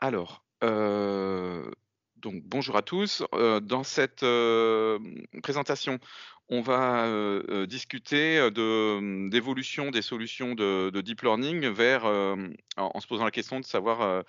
Alors, euh, donc bonjour à tous. Euh, dans cette euh, présentation, on va discuter d'évolution des solutions de, deep learning vers, en, se posant la question de savoir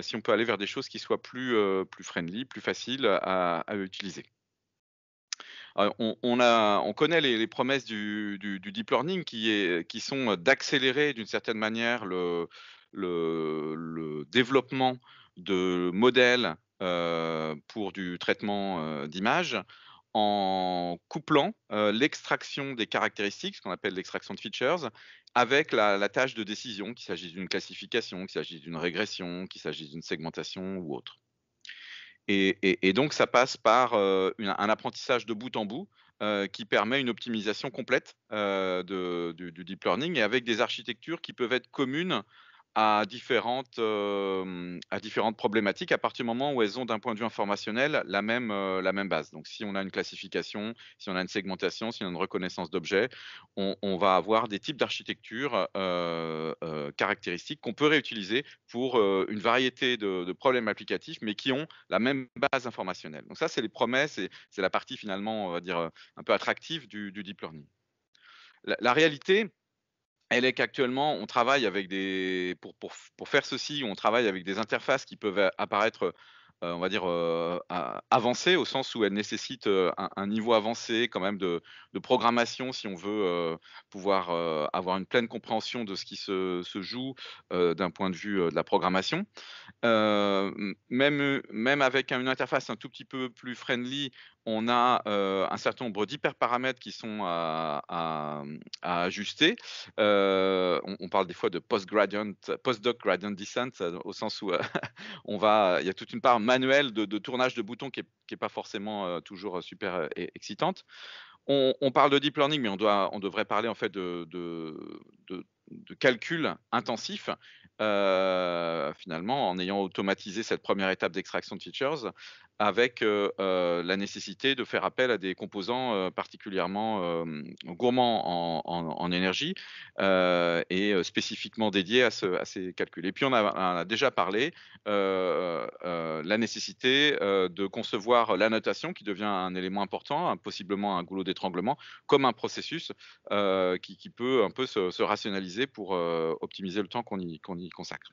si on peut aller vers des choses qui soient plus, friendly, plus faciles à, utiliser. on, connaît les, promesses du, deep learning qui, est, qui sont d'accélérer d'une certaine manière le, le, le développement de modèles euh, pour du traitement euh, d'images en couplant euh, l'extraction des caractéristiques, ce qu'on appelle l'extraction de features, avec la, tâche de décision, qu'il s'agisse d'une classification, qu'il s'agisse d'une régression, qu'il s'agisse d'une segmentation ou autre. Et, donc ça passe par un apprentissage de bout en bout qui permet une optimisation complète de, du, deep learning et avec des architectures qui peuvent être communes à différentes, euh, à différentes problématiques à partir du moment où elles ont, d'un point de vue informationnel, la même, euh, la même base. Donc, si on a une classification, si on a une segmentation, si on a une reconnaissance d'objets, on, va avoir des types d'architecture euh, caractéristiques qu'on peut réutiliser pour une variété de, problèmes applicatifs, mais qui ont la même base informationnelle. Donc, ça, c'est les promesses et c'est la partie finalement, on va dire, un peu attractive du, deep learning. La, la réalité, elle est qu'actuellement, on travaille avec des pour, pour, pour, faire ceci, on travaille avec des interfaces qui peuvent euh, apparaître euh, on va dire, euh, avancée, au sens où elle nécessite euh, un, niveau avancé quand même de, programmation si on veut pouvoir avoir une pleine compréhension de ce qui se, joue d'un point de vue de la programmation. même, même avec une interface un tout petit peu plus friendly, on a un certain nombre d'hyperparamètres qui sont à, ajuster. on, parle des fois de post-gradient, post-doc gradient descent, au sens où on va, il y a toute une part manuel de, tournage de boutons qui n'est pas forcément euh, toujours euh, super euh, excitante. On, parle de deep learning, mais on, doit, on devrait parler en fait de, de, calcul intensif, finalement, en ayant automatisé cette première étape d'extraction de features avec euh, euh, la nécessité de faire appel à des composants euh, particulièrement gourmands en, énergie et spécifiquement dédiés à, ces calculs. Et puis on, a, a déjà parlé la nécessité de concevoir la notation qui devient un élément important, possiblement un goulot d'étranglement, comme un processus qui, peut un peu se, rationaliser pour optimiser le temps qu'on y consacre.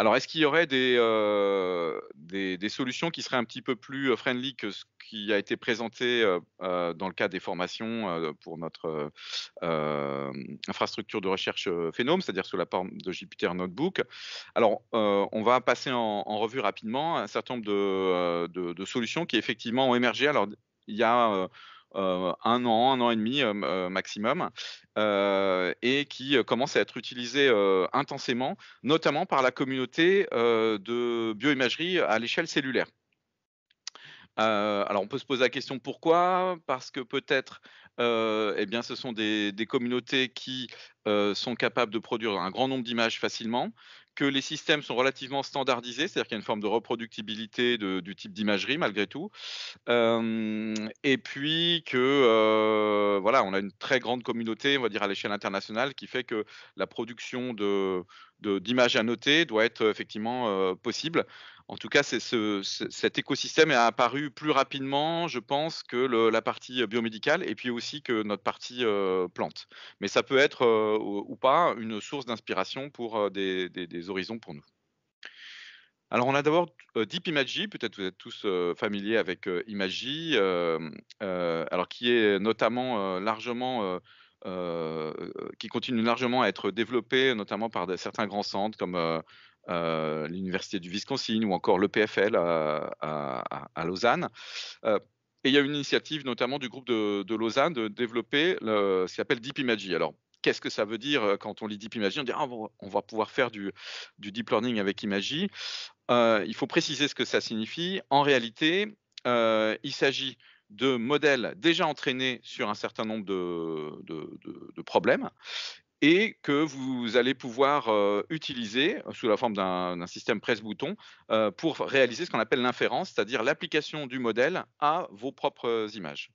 Alors, est-ce qu'il y aurait euh, des, solutions qui seraient un petit peu plus euh, friendly que ce qui a été présenté euh, dans le cas des formations pour notre infrastructure de recherche Phénome, c'est-à-dire sous la forme de Jupyter Notebook Alors, on va passer en, revue rapidement un certain nombre de, de, solutions qui effectivement ont émergé. Alors, il y a euh, un an, un an et demi euh, euh, maximum, et qui commence à être utilisé intensément, notamment par la communauté de bioimagerie à l'échelle cellulaire. alors on peut se poser la question pourquoi Parce que peut-être eh bien, ce sont des, communautés qui sont capables de produire un grand nombre d'images facilement, que les systèmes sont relativement standardisés, c'est-à-dire qu'il y a une forme de reproductibilité du type d'imagerie malgré tout, euh, et puis que euh, voilà, on a une très grande communauté, on va dire à l'échelle internationale, qui fait que la production de d'images à noter doit être euh, effectivement euh, possible. En tout cas, cet écosystème est apparu plus rapidement, je pense, que la partie euh, biomédicale et puis aussi que notre partie plante. Mais ça peut être ou pas une source d'inspiration pour des, horizons pour nous. Alors, on a d'abord Deep Imagi, peut-être vous êtes tous familiers avec Imagi. alors qui est notamment largement euh, qui continue largement à être développé, notamment par certains grands centres comme euh, euh, l'Université du Wisconsin ou encore l'EPFL à, à, Lausanne. Et il y a une initiative notamment du groupe de, Lausanne de développer le, ce qu'on appelle Deep Imagie. Alors, qu'est-ce que ça veut dire quand on lit Deep Imagie On dit ah, on va pouvoir faire du, du Deep Learning avec Imagie. il faut préciser ce que ça signifie. En réalité, il s'agit de modèles déjà entraînés sur un certain nombre de, problèmes et que vous allez pouvoir euh, utiliser euh, sous la forme d'un système presse-bouton euh, pour réaliser ce qu'on appelle l'inférence, c'est-à-dire l'application du modèle à vos propres images.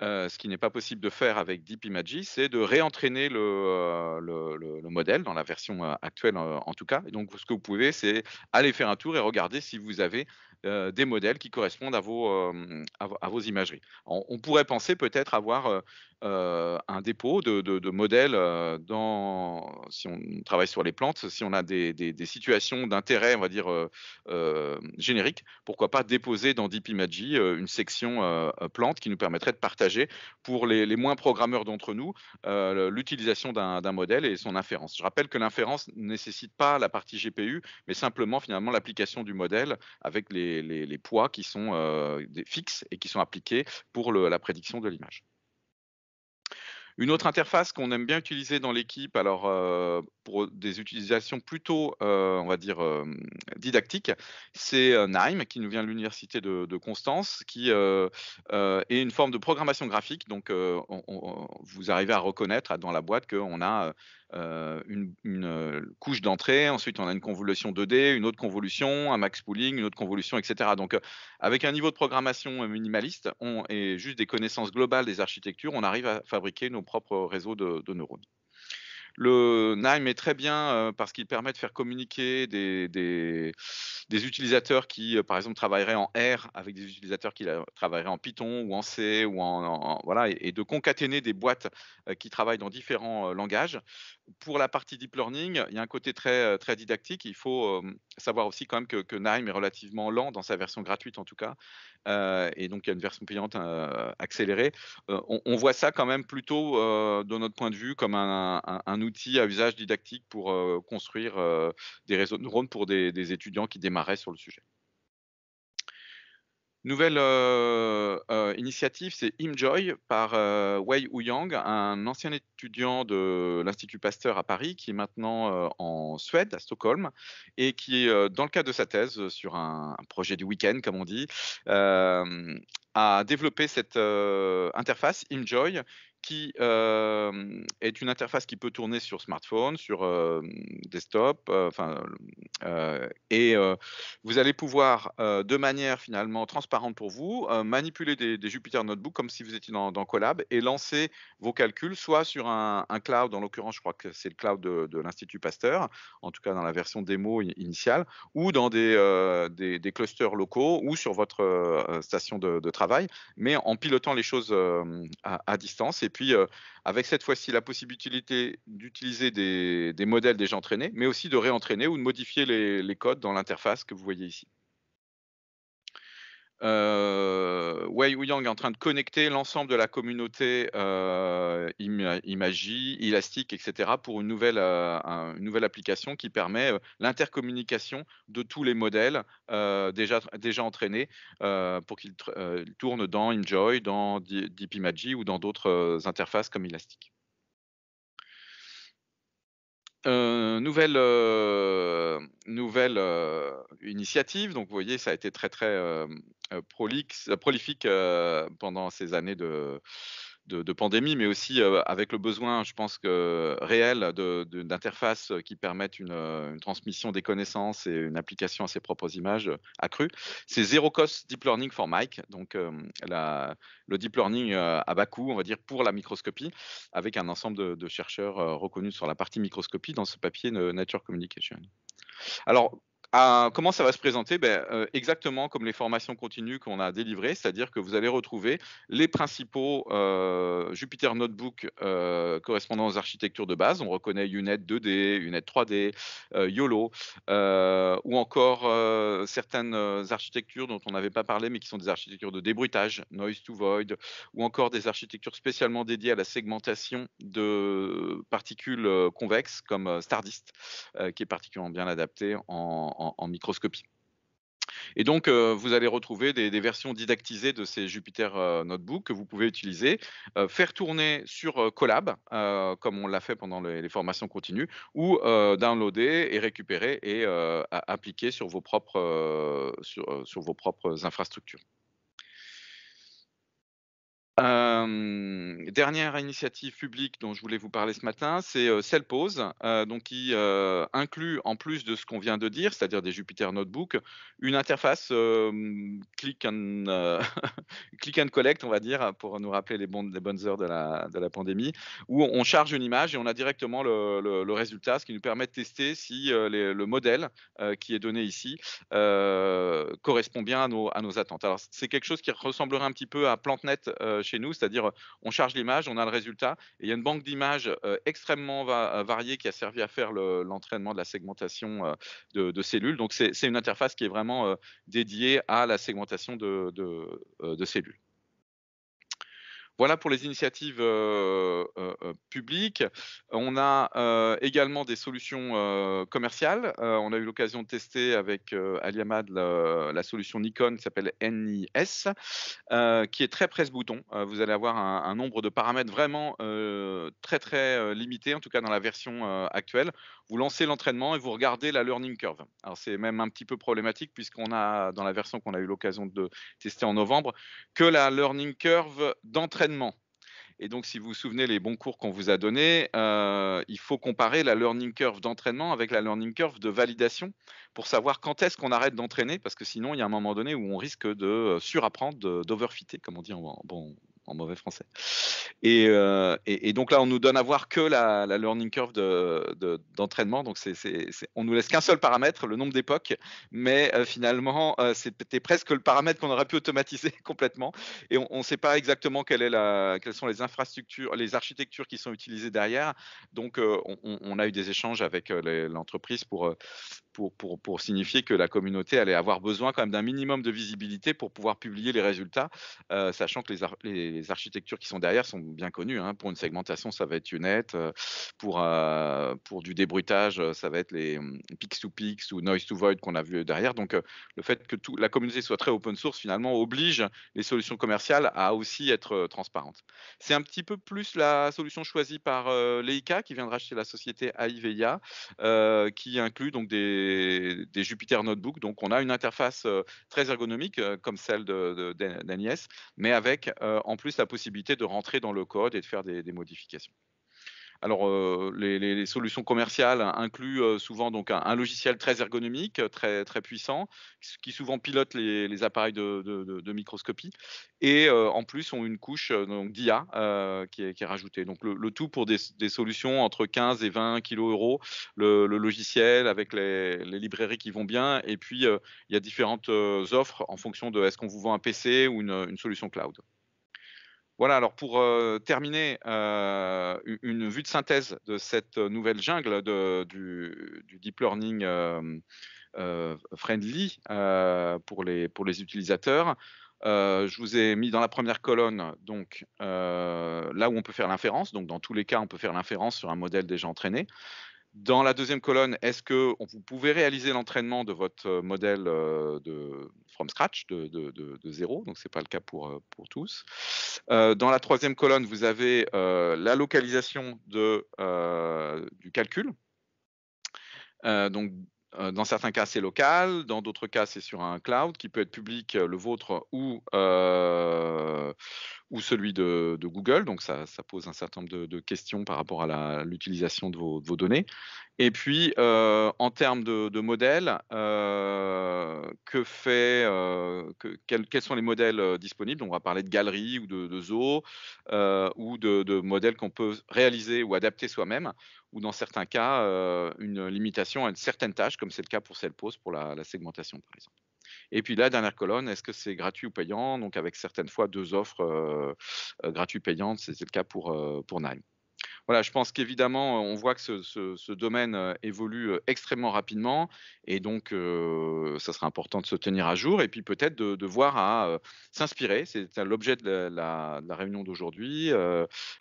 ce qui n'est pas possible de faire avec Deep DeepImagy, c'est de réentraîner le, modèle dans la version actuelle en tout cas. Et donc, ce que vous pouvez, c'est aller faire un tour et regarder si vous avez euh, des modèles qui correspondent à vos, euh, à, vos imageries. On, pourrait penser peut-être avoir euh, un dépôt de, modèles dans, si on travaille sur les plantes, si on a des, situations d'intérêt, on va dire, générique, pourquoi pas déposer dans DeepImagy une section plante qui nous permettrait de partager pour les, les moins programmeurs d'entre nous l'utilisation d'un modèle et son inférence. Je rappelle que l'inférence ne nécessite pas la partie GPU, mais simplement finalement l'application du modèle avec les les, poids qui sont euh, des fixes et qui sont appliqués pour la prédiction de l'image. Une autre interface qu'on aime bien utiliser dans l'équipe, alors euh, pour des utilisations plutôt, euh, on va dire, didactiques, c'est NIME, qui nous vient de l'université de, Constance, qui est une forme de programmation graphique. Donc, vous arrivez à reconnaître dans la boîte qu'on a euh, une, euh, couche d'entrée, ensuite on a une convolution 2D, une autre convolution, un max pooling, une autre convolution, etc. Donc euh, avec un niveau de programmation minimaliste on, et juste des connaissances globales des architectures, on arrive à fabriquer nos propres réseaux de neurones. Le Nime est très bien euh, parce qu'il permet de faire communiquer des, utilisateurs qui, euh, par exemple, travailleraient en R avec des utilisateurs qui travailleraient en Python ou en C ou en, voilà, et, de concaténer des boîtes euh, qui travaillent dans différents langages. Pour la partie deep learning, il y a un côté très, très didactique. Il faut savoir aussi quand même que, que Nime est relativement lent dans sa version gratuite en tout cas, et donc il y a une version payante accélérée. on, voit ça quand même plutôt, de notre point de vue, comme un, un, outil à usage didactique pour euh, construire euh, des réseaux de neurones pour des, étudiants qui démarraient sur le sujet. Nouvelle euh, initiative, c'est ImJoy par Wei Ouyang, un ancien étudiant de l'Institut Pasteur à Paris, qui est maintenant en Suède, à Stockholm, et qui, dans le cadre de sa thèse sur un, un projet du week-end, comme on dit, a développé cette interface ImJoy qui est une interface qui peut tourner sur smartphone, sur desktop, euh, enfin, euh, et euh, vous allez pouvoir, de manière finalement transparente pour vous, manipuler des, Jupyter Notebook comme si vous étiez dans, collab et lancer vos calculs soit sur un, cloud, en l'occurrence, je crois que c'est le cloud de, l'Institut Pasteur, en tout cas dans la version démo initiale, ou dans des, des, clusters locaux ou sur votre station de, travail, mais en pilotant les choses à, à distance. Et puis, avec cette fois-ci la possibilité d'utiliser des, modèles déjà entraînés, mais aussi de réentraîner ou de modifier les codes dans l'interface que vous voyez ici euh, Wei Wuyang est en train de connecter l'ensemble de la communauté euh, Imagi, Elastic, etc. pour une nouvelle, euh, nouvelle application qui permet euh, l'intercommunication de tous les modèles euh, déjà, déjà entraînés pour qu'ils tournent dans Enjoy, dans Deep ou dans d'autres interfaces comme Elastic. Euh, nouvelle euh, nouvelle euh, initiative. Donc, vous voyez, ça a été très, très prolifique pendant ces années de, de, pandémie, mais aussi euh, avec le besoin, je pense, que, réel d'interfaces qui permettent euh, une, transmission des connaissances et une application à ses propres images euh, accrues. C'est Zero Cost Deep Learning for Mike, donc le deep learning à bas coût, on va dire, pour la microscopie, avec un ensemble de, chercheurs reconnus sur la partie microscopie dans ce papier Nature Communication. Alors, comment ça va se présenter ben, euh, Exactement comme les formations continues qu'on a délivrées, c'est-à-dire que vous allez retrouver les principaux euh, Jupyter Notebook euh, correspondant aux architectures de base. On reconnaît UNED 2D, UNED 3D, euh, YOLO, ou encore certaines architectures dont on n'avait pas parlé, mais qui sont des architectures de débruitage, Noise to Void, ou encore des architectures spécialement dédiées à la segmentation de particules convexes, comme Stardist, qui est particulièrement bien adapté en en, microscopie. Et donc, euh, vous allez retrouver des, versions didactisées de ces Jupyter euh, Notebook que vous pouvez utiliser, euh, faire tourner sur Collab, comme on l'a fait pendant les, formations continues, ou downloader et récupérer et appliquer sur vos propres infrastructures dernière initiative publique dont je voulais vous parler ce matin, c'est Cellpose, donc qui inclut, en plus de ce qu'on vient de dire, c'est-à-dire des Jupyter Notebook, une interface click, and, and collect, on va dire, pour nous rappeler les, bonnes, bonnes heures de la, pandémie, où on charge une image et on a directement le, résultat, ce qui nous permet de tester si le modèle qui est donné ici correspond bien à nos, à nos attentes. Alors, c'est quelque chose qui ressemblerait un petit peu à PlantNet chez nous, c'est-à-dire euh, on charge l'image, on a le résultat. Et il y a une banque d'images euh, extrêmement euh, variée qui a servi à faire l'entraînement de la segmentation de, cellules. Donc c'est une interface qui est vraiment dédiée à la segmentation de cellules. Voilà pour les initiatives euh, euh, euh, publiques. On a également des solutions commerciales. on a eu l'occasion de tester avec Aliamad la, solution Nikon qui s'appelle NIS, qui est très presse-bouton. vous allez avoir un, un, nombre de paramètres vraiment très très limité, en tout cas dans la version actuelle. Vous lancez l'entraînement et vous regardez la learning curve. Alors c'est même un petit peu problématique puisqu'on a dans la version qu'on a eu l'occasion de tester en novembre que la learning curve d'entraînement et donc, si vous vous souvenez les bons cours qu'on vous a donnés, euh, il faut comparer la learning curve d'entraînement avec la learning curve de validation pour savoir quand est-ce qu'on arrête d'entraîner, parce que sinon, il y a un moment donné où on risque de euh, surapprendre, d'overfitter, comme on dit en bon, en mauvais français. Euh, et, donc là, on nous donne à voir que la, learning curve d'entraînement. De, d'entraînement donc c'est, on nous laisse qu'un seul paramètre, le nombre d'époques, mais euh, finalement, euh, c'était presque le paramètre qu'on aurait pu automatiser complètement. Et on ne sait pas exactement quelle est la, quelles sont les infrastructures, les architectures qui sont utilisées derrière. Donc on, on a eu des échanges avec l'entreprise pour pour, pour, pour, signifier que la communauté allait avoir besoin quand même d'un minimum de visibilité pour pouvoir publier les résultats, euh, sachant que les, les, architectures qui sont derrière sont bien connues. Hein. Pour une segmentation, ça va être UNET. Euh, pour, euh, pour du débruitage, ça va être les Pix2Pix hum, ou Noise2Void qu'on a vu derrière. Donc, le fait que tout, la communauté soit très open source, finalement, oblige les solutions commerciales à aussi être transparentes. C'est un petit peu plus la solution choisie par Leica, qui vient de racheter la société AIVIA, qui inclut donc des des, Jupyter Notebook. Donc, on a une interface euh, très ergonomique euh, comme celle d'Agnès, de, mais avec euh, en plus la possibilité de rentrer dans le code et de faire des modifications. Alors, euh, les, solutions commerciales incluent euh, souvent donc un, logiciel très ergonomique, euh, très, très puissant, qui souvent pilote les, appareils de, microscopie, et en plus ont une couche d'IA qui, est, rajoutée. Donc, le, tout pour des, solutions entre 15 et 20 kg euros, le, logiciel avec les, librairies qui vont bien, et puis il y a différentes offres en fonction de est-ce qu'on vous vend un PC ou une solution cloud. Voilà, alors pour euh, terminer, euh, une vue de synthèse de cette euh, nouvelle jungle du, deep learning friendly pour, les, pour les utilisateurs. je vous ai mis dans la première colonne donc là où on peut faire l'inférence. Donc dans tous les cas, on peut faire l'inférence sur un modèle déjà entraîné. Dans la deuxième colonne, est-ce que vous pouvez réaliser l'entraînement de votre euh, modèle euh, de from scratch, de, zéro Donc, ce n'est pas le cas pour, euh, tous. dans la troisième colonne, vous avez la localisation du calcul. donc, dans certains cas, c'est local, dans d'autres cas, c'est sur un cloud qui peut être public, le vôtre, ou ou celui de, Google. Donc ça, pose un certain nombre de, questions par rapport à l'utilisation de, vos, données. Et puis euh, en termes de, modèles, euh, que fait, euh, quels, sont les modèles disponibles On va parler de galeries ou de, zoos ou de, modèles qu'on peut réaliser ou adapter soi-même ou dans certains cas une limitation à une certaine tâche, comme c'est le cas pour celle Cellpose pour la segmentation par exemple. Et puis la dernière colonne, est-ce que c'est gratuit ou payant Donc avec certaines fois deux offres euh, euh, gratuites payantes, c'est le cas pour, euh, pour voilà, je pense qu'évidemment, on voit que ce, domaine euh, évolue euh, extrêmement rapidement et donc euh, ça sera important de se tenir à jour et puis peut-être de, voir à s'inspirer, c'est l'objet de la, réunion d'aujourd'hui,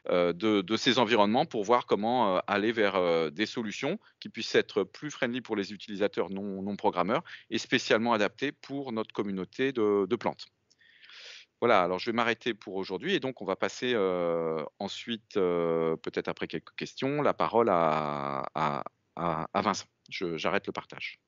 de, ces environnements pour voir comment aller vers des solutions qui puissent être plus friendly pour les utilisateurs non programmeurs et spécialement adaptées pour notre communauté de plantes voilà, alors je vais m'arrêter pour aujourd'hui et donc on va passer ensuite, peut-être après quelques questions, la parole à Vincent. J'arrête le partage.